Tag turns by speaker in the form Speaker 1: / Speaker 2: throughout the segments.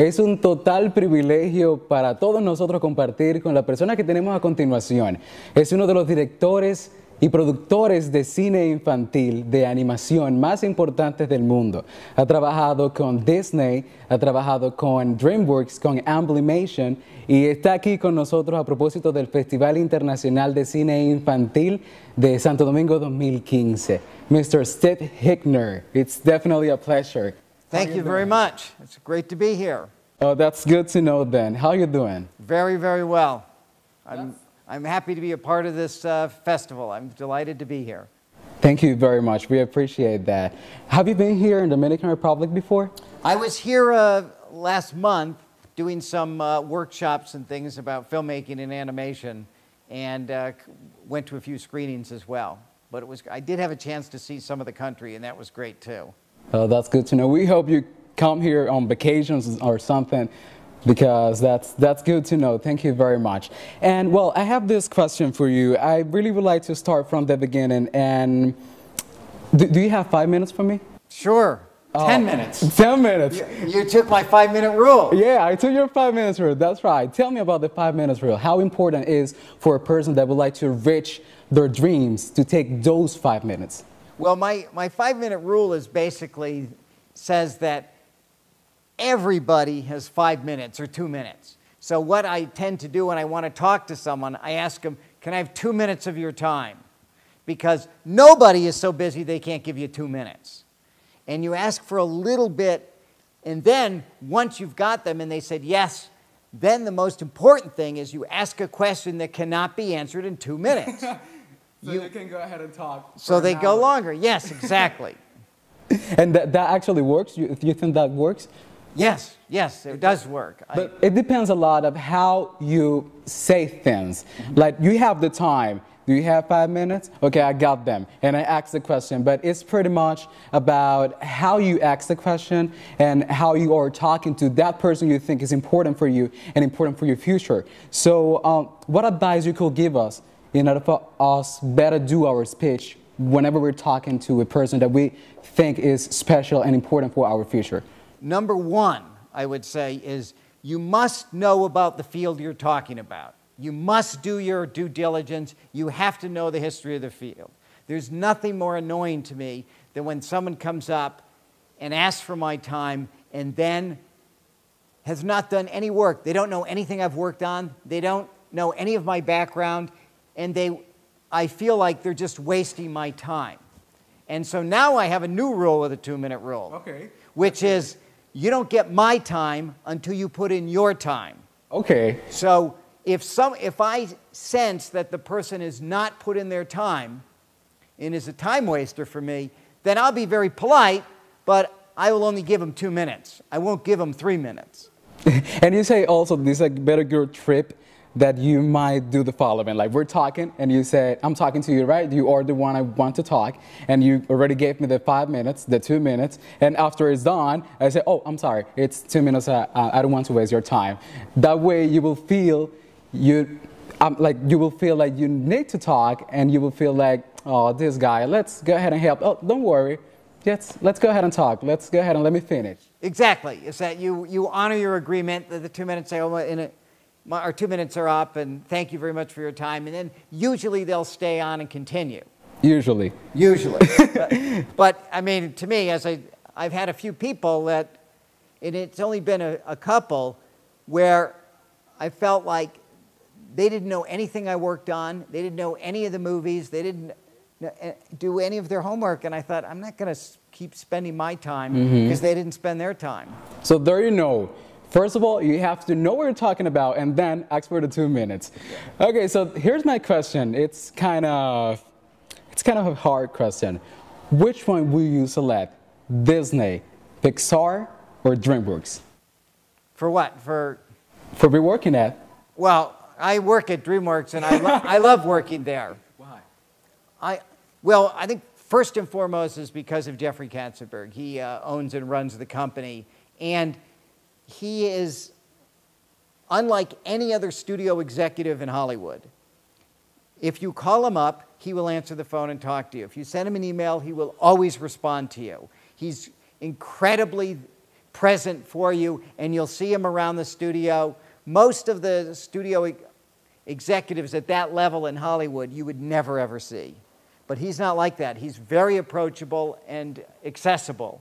Speaker 1: Es un total privilegio para todos nosotros compartir con la persona que tenemos a continuación. Es uno de los directores y productores de cine infantil de animación más importantes del mundo. Ha trabajado con Disney, ha trabajado con DreamWorks, con Amblimation y está aquí con nosotros a propósito del Festival Internacional de Cine Infantil de Santo Domingo 2015. Mr. Steve Hickner, it's definitely a pleasure
Speaker 2: Thank you, you very much. It's great to be here.
Speaker 1: Oh, that's good to know, Ben. How are you doing?
Speaker 2: Very, very well. I'm, yes. I'm happy to be a part of this uh, festival. I'm delighted to be here.
Speaker 1: Thank you very much. We appreciate that. Have you been here in Dominican Republic before?
Speaker 2: I was here uh, last month doing some uh, workshops and things about filmmaking and animation and uh, went to a few screenings as well. But it was, I did have a chance to see some of the country, and that was great too.
Speaker 1: Uh, that's good to know. We hope you come here on vacations or something because that's that's good to know thank you very much and well i have this question for you i really would like to start from the beginning and do, do you have five minutes for me sure oh, 10 minutes 10 minutes you, you, took my five minute rule yeah i took your five minutes rule that's right tell me about the five minutes rule how important is for a person that would like to reach their dreams to take those five minutes
Speaker 2: well, my, my five minute rule is basically says that everybody has five minutes or two minutes. So, what I tend to do when I want to talk to someone, I ask them, Can I have two minutes of your time? Because nobody is so busy they can't give you two minutes. And you ask for a little bit, and then once you've got them and they said yes, then the most important thing is you ask a question that cannot be answered in two minutes. So you, they
Speaker 1: can go ahead and
Speaker 2: talk. So they go longer. Yes, exactly.
Speaker 1: and that, that actually works? You, you think that works? Yes,
Speaker 2: yes, it does work. But
Speaker 1: I, it depends a lot of how you say things. Mm-hmm. Like you have the time. Do you have five minutes? Okay, I got them. And I ask the question. But it's pretty much about how you ask the question and how you are talking to that person you think is important for you and important for your future. So, um, what advice you could give us in order for us better do our speech whenever we're talking to a person that we think is special and important for our future?
Speaker 2: Number one, I would say, is you must know about the field you're talking about. You must do your due diligence. You have to know the history of the field. There's nothing more annoying to me than when someone comes up and asks for my time and then has not done any work. They don't know anything I've worked on. They don't know any of my background and they, I feel like they're just wasting my time. And so now I have a new rule with the two minute rule. Okay. Which is you don't get my time until you put in your time. Okay. So if, some, if I sense that the person has not put in their time and is a time waster for me, then I'll be very polite, but I will only give them two minutes. I won't give them three minutes.
Speaker 1: and you say also this is a better girl trip that you might do the following. Like we're talking and you said, I'm talking to you, right? You are the one I want to talk and you already gave me the five minutes, the two minutes. And after it's done, I say, oh, I'm sorry, it's two minutes. I, I don't want to waste your time. That way you will feel you, um, like you will feel like you need to talk and you will feel like, oh, this guy, let's go ahead and help. Oh, don't worry. Yes, let's go ahead and talk. Let's go ahead and let me finish.
Speaker 2: Exactly. Is that you, you honor your agreement, that the two minutes say, oh, in a, my, our two minutes are up, and thank you very much for your time. And then usually they'll stay on and continue. Usually. Usually. but, but, I mean, to me, as I, I've had a few people that, and it's only been a, a couple, where I felt like they didn't know anything I worked on. They didn't know any of the movies. They didn't eh, do any of their homework. And I thought, I'm not going to keep spending my time because mm-hmm. mm -hmm. they didn't spend their time.
Speaker 1: So there you know. First of all, you have to know what you're talking about and then expert in two minutes. Okay, so here's my question. It's kind of, it's kind of a hard question. Which one will you select? Disney, Pixar, or DreamWorks?
Speaker 2: For what? For?
Speaker 1: For be working at.
Speaker 2: Well, I work at DreamWorks and I, lo I love working there. Why? I, well, I think first and foremost is because of Jeffrey Katzenberg. He uh, owns and runs the company. And he is unlike any other studio executive in Hollywood. If you call him up, he will answer the phone and talk to you. If you send him an email, he will always respond to you. He's incredibly present for you, and you'll see him around the studio. Most of the studio executives at that level in Hollywood, you would never ever see. But he's not like that. He's very approachable and accessible.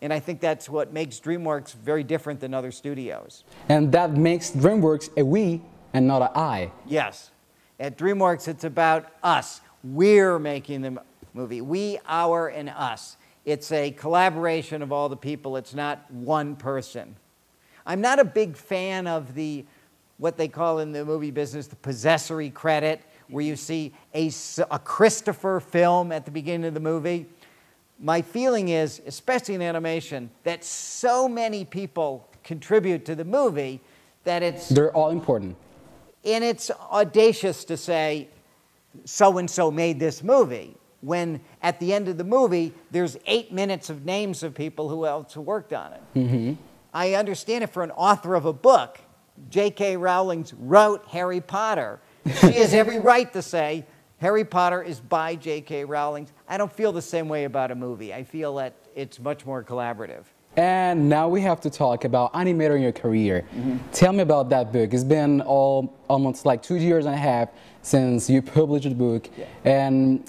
Speaker 2: And I think that's what makes DreamWorks very different than other studios.
Speaker 1: And that makes DreamWorks a we and not a
Speaker 2: I. Yes. At DreamWorks, it's about us. We're making the movie. We, our, and us. It's a collaboration of all the people, it's not one person. I'm not a big fan of the what they call in the movie business the possessory credit, where you see a, a Christopher film at the beginning of the movie my feeling is, especially in animation, that so many people contribute to the movie that it's. They're all important. And it's audacious to say, so and so made this movie, when at the end of the movie, there's eight minutes of names of people who else worked on it. Mm-hmm. I understand it for an author of a book. J.K. Rowling wrote Harry Potter. She has every right to say, Harry Potter is by J.K. Rowling. I don't feel the same way about a movie. I feel that it's much more collaborative.
Speaker 1: And now we have to talk about animating your career. Mm -hmm. Tell me about that book. It's been all, almost like two years and a half since you published the book. Yeah. And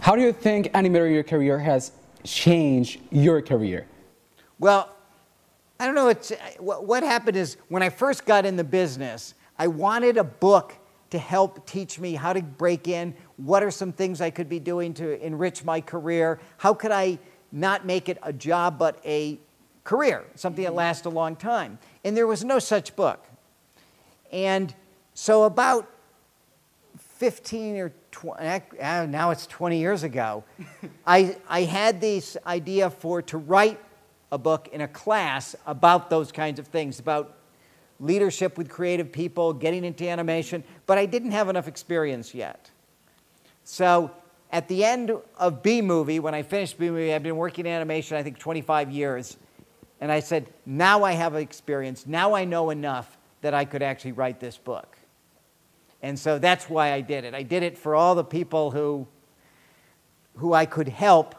Speaker 1: how do you think animating your career has changed your career?
Speaker 2: Well, I don't know. It's, uh, what happened is when I first got in the business, I wanted a book to help teach me how to break in. What are some things I could be doing to enrich my career? How could I not make it a job but a career, something that mm-hmm. lasts a long time? And there was no such book. And so, about 15 or 20, uh, now it's 20 years ago, I, I had this idea for to write a book in a class about those kinds of things, about leadership with creative people, getting into animation, but I didn't have enough experience yet. So at the end of B movie, when I finished B movie, I've been working in animation, I think 25 years. And I said, now I have experience. Now I know enough that I could actually write this book. And so that's why I did it. I did it for all the people who, who I could help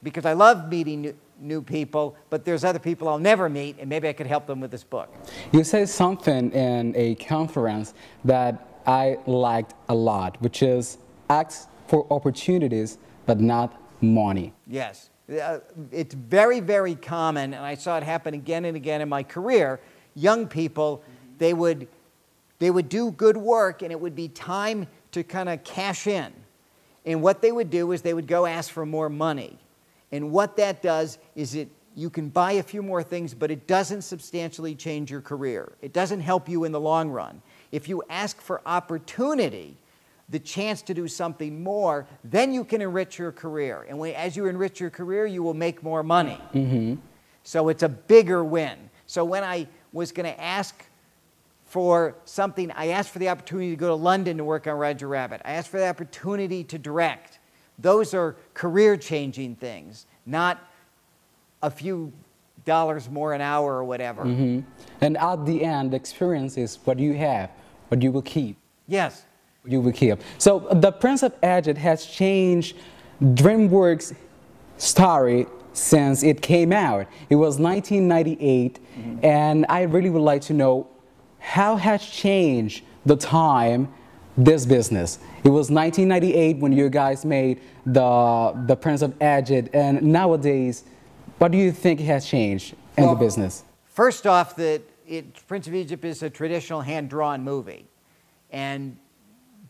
Speaker 2: because I love meeting new people, but there's other people I'll never meet, and maybe I could help them with this book.
Speaker 1: You said something in a conference that I liked a lot, which is ask for opportunities, but not money.
Speaker 2: Yes. Uh, it's very, very common, and I saw it happen again and again in my career. Young people, they would, they would do good work, and it would be time to kind of cash in. And what they would do is they would go ask for more money and what that does is it you can buy a few more things, but it doesn't substantially change your career. It doesn't help you in the long run. If you ask for opportunity, the chance to do something more, then you can enrich your career. And when, as you enrich your career, you will make more money. Mm-hmm. So it's a bigger win. So when I was going to ask for something, I asked for the opportunity to go to London to work on Roger Rabbit. I asked for the opportunity to direct. Those are career changing things, not a few dollars more an hour or whatever.
Speaker 1: Mm -hmm. And at the end, experience is what you have, what you will keep. Yes. You will keep. So the Prince of Egypt has changed DreamWorks' story since it came out. It was 1998, mm -hmm. and I really would like to know how has changed the time this business. It was 1998 when you guys made the, the Prince of Agit, and nowadays, what do you think has changed in well, the business?
Speaker 2: First off, that Prince of Egypt is a traditional hand-drawn movie, and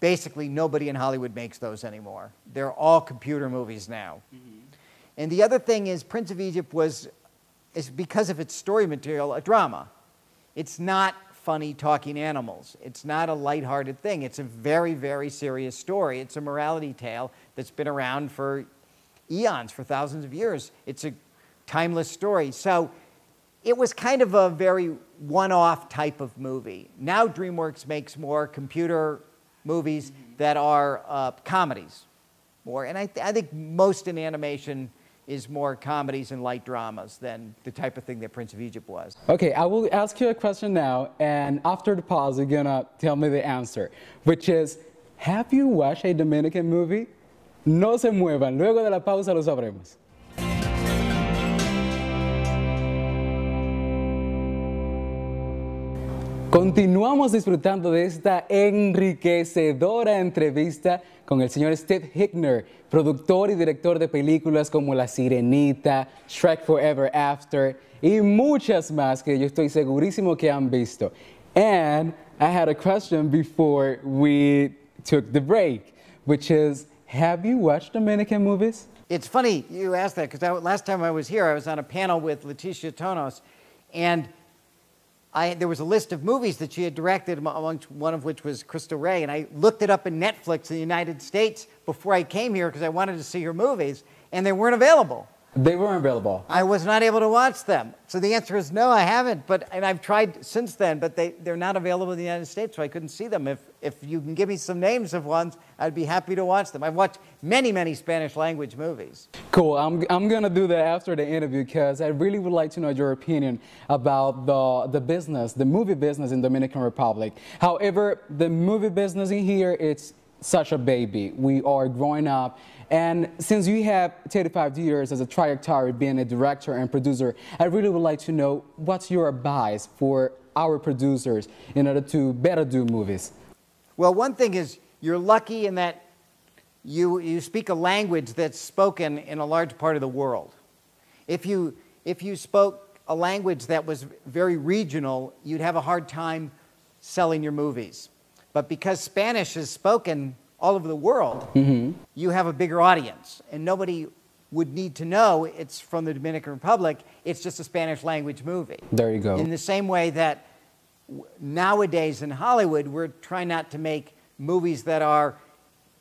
Speaker 2: basically nobody in Hollywood makes those anymore. They're all computer movies now. Mm -hmm. And the other thing is Prince of Egypt was, is because of its story material, a drama. It's not funny talking animals. It's not a lighthearted thing. It's a very, very serious story. It's a morality tale that's been around for eons, for thousands of years. It's a timeless story. So it was kind of a very one off type of movie. Now DreamWorks makes more computer movies mm-hmm. that are uh, comedies more. And I, th I think most in animation is more comedies and light dramas than the type of thing that Prince of Egypt was.
Speaker 1: Okay, I will ask you a question now, and after the pause, you're gonna tell me the answer, which is Have you watched a Dominican movie? No se muevan, luego de la pausa lo sabremos. Continuamos disfrutando de esta enriquecedora entrevista con el señor Steve Hickner, productor y director de películas como La Sirenita, Shrek Forever After y muchas más que yo estoy segurísimo que han visto. And I had a question before
Speaker 2: we took the break, which is, have you watched Dominican movies? It's funny you asked that because last time I was here, I was on a panel with Leticia Tonos, and I, there was a list of movies that she had directed, among one of which was Crystal Ray, and I looked it up in Netflix in the United States before I came here because I wanted to see her movies, and they weren't available.
Speaker 1: They were available.
Speaker 2: I was not able to watch them. So the answer is no, I haven't. But and I've tried since then, but they, they're not available in the United States, so I couldn't see them. If if you can give me some names of ones, I'd be happy to watch them. I've watched many, many Spanish language movies.
Speaker 1: Cool. I'm, I'm going to do that after the interview because I really would like to know your opinion about the, the business, the movie business in Dominican Republic. However, the movie business in here, it's such a baby. We are growing up. And since you have 35 years as a trajectory being a director and producer, I really would like to know what's your advice for our producers in order to better do movies?
Speaker 2: Well, one thing is you're lucky in that you, you speak a language that's spoken in a large part of the world. If you, if you spoke a language that was very regional, you'd have a hard time selling your movies. But because Spanish is spoken all over the world, mm-hmm. you have a bigger audience, and nobody would need to know it's from the Dominican Republic. It's just a Spanish language movie.
Speaker 1: There you go. In the
Speaker 2: same way that nowadays in Hollywood, we're trying not to make movies that are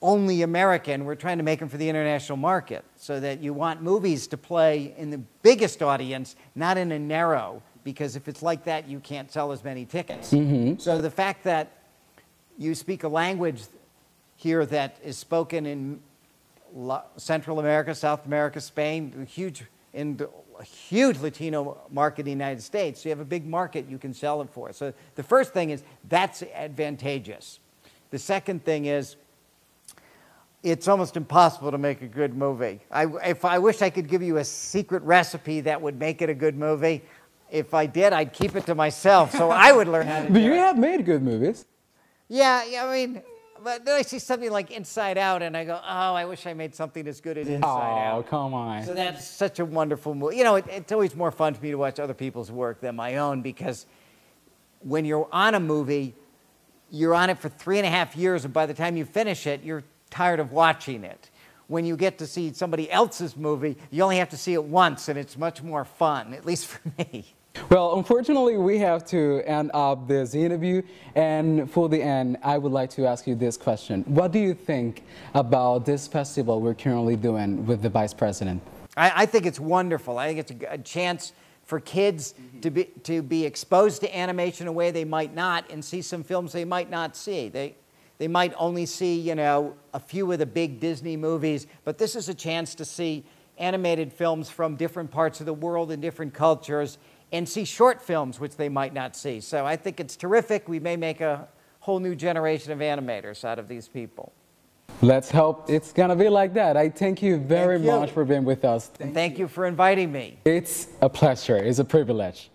Speaker 2: only American. We're trying to make them for the international market so that you want movies to play in the biggest audience, not in a narrow, because if it's like that, you can't sell as many tickets. Mm-hmm. So the fact that you speak a language here that is spoken in Central America, South America, Spain, huge in a huge Latino market in the United States. So you have a big market you can sell it for. So the first thing is that's advantageous. The second thing is it's almost impossible to make a good movie. I, if I wish I could give you a secret recipe that would make it a good movie, if I did, I'd keep it to myself. So I would learn how to. but you have made good movies. Yeah, yeah, I mean, but then I see something like Inside Out, and I go, oh, I wish I made something as good as Inside Out. Oh, come on. So that's such a wonderful movie. You know, it, it's always more fun for me to watch other people's work than my own because when you're on a movie, you're on it for three and a half years, and by the time you finish it, you're tired of watching it. When you get to see somebody else's movie, you only have to see it once, and it's much more fun, at least for me.
Speaker 1: Well, unfortunately, we have to end up this interview. And for the end, I would like to ask you this question. What do you think about this festival we're currently doing with the vice president?
Speaker 2: I, I think it's wonderful. I think it's a, a chance for kids mm -hmm. to, be, to be exposed to animation in a way they might not and see some films they might not see. They, they might only see, you know, a few of the big Disney movies, but this is a chance to see animated films from different parts of the world and different cultures and see short films, which they might not see. So I think it's terrific. We may make a whole new generation of animators out of these people.
Speaker 1: Let's hope it's going to be like that. I thank you very thank you. much for being with us.
Speaker 2: Thank, thank you. you for inviting me.
Speaker 1: It's a pleasure. It's a privilege.